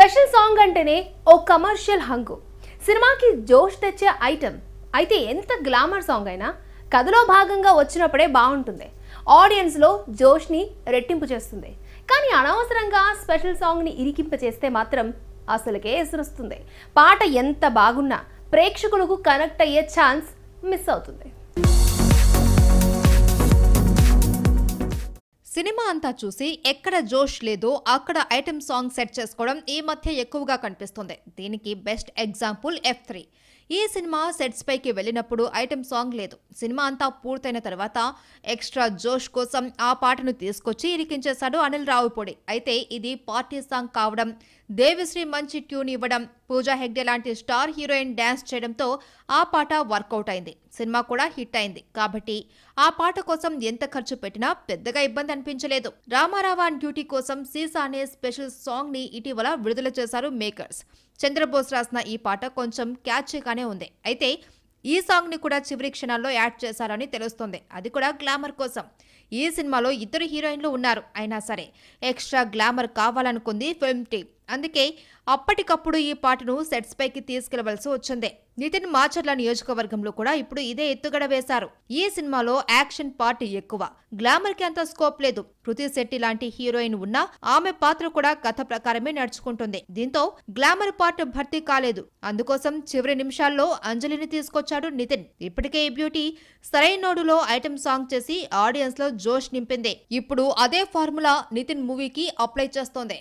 special song అంటేనే ఓ commercial హంగు సినిమాకి జోష్ తెచ్చే ఐటెం అయితే ఎంత గ్లామర్ సాంగ్ అయినా కథలో భాగంగా వచ్చినప్పుడే బాగుంటుంది ఆడియన్స్లో జోష్ని రెట్టింపు చేస్తుంది కానీ అనవసరంగా స్పెషల్ సాంగ్ని ఇరికింప చేస్తే మాత్రం అసలుకే ఎసురుస్తుంది పాట ఎంత బాగున్నా ప్రేక్షకులకు కనెక్ట్ అయ్యే ఛాన్స్ మిస్ అవుతుంది సినిమా అంతా చూసి ఎక్కడ జోష్ లేదో అక్కడ ఐటెం సాంగ్ సెట్ చేసుకోవడం ఈ మధ్య ఎక్కువగా కనిపిస్తుంది దీనికి బెస్ట్ ఎగ్జాంపుల్ ఎఫ్ త్రీ ఈ సినిమా సెట్స్ పైకి వెళ్ళినప్పుడు ఐటెం సాంగ్ లేదు సినిమా అంతా పూర్తయిన తర్వాత ఎక్స్ట్రా జోష్ కోసం ఆ పాటను తీసుకొచ్చి ఇరికించేశాడు అనిల్ రావుపూడి అయితే ఇది పార్టీ సాంగ్ కావడం దేవిశ్రీ మంచి ట్యూన్ ఇవ్వడం పూజా హెగ్డే లాంటి స్టార్ హీరోయిన్ డ్యాన్స్ చేయడంతో ఆ పాట వర్కౌట్ అయింది సినిమా కూడా హిట్ అయింది కాబట్టి ఆ పాట కోసం ఎంత ఖర్చు పెట్టినా పెద్దగా ఇబ్బంది అనిపించలేదు రామారావు అండ్ డ్యూటీ కోసం సీసా అనే స్పెషల్ సాంగ్ ని ఇటీవల విడుదల చేశారు మేకర్స్ చంద్రబోస్ రాసిన ఈ పాట కొంచెం క్యాచ్గానే ఉంది అయితే ఈ సాంగ్ని కూడా చివరి క్షణాల్లో యాడ్ చేశారని తెలుస్తుంది అది కూడా గ్లామర్ కోసం ఈ సినిమాలో ఇద్దరు హీరోయిన్లు ఉన్నారు అయినా సరే ఎక్స్ట్రా గ్లామర్ కావాలనుకుంది ఫిల్మ్ టీమ్ అందుకే అప్పటికప్పుడు ఈ పాటను సెట్స్ పైకి తీసుకెళ్లవలసి వచ్చింది నితిన్ మాచర్ల నియోజకవర్గంలో కూడా ఇప్పుడు ఇదే ఎత్తుగడ వేశారు ఈ సినిమాలో యాక్షన్ పార్ట్ ఎక్కువ గ్లామర్ కి అంత స్కోప్ లేదు కృతి శెట్టి లాంటి హీరోయిన్ ఉన్నా ఆమె పాత్ర కూడా కథ ప్రకారమే నడుచుకుంటుంది దీంతో గ్లామర్ పార్ట్ భర్తీ కాలేదు అందుకోసం చివరి నిమిషాల్లో అంజలిని తీసుకొచ్చాడు నితిన్ ఇప్పటికే ఈ బ్యూటీ సరైనోడులో ఐటెం సాంగ్ చేసి ఆడియన్స్ లో జోష్ నింపింది ఇప్పుడు అదే ఫార్ములా నితిన్ మూవీకి అప్లై చేస్తోంది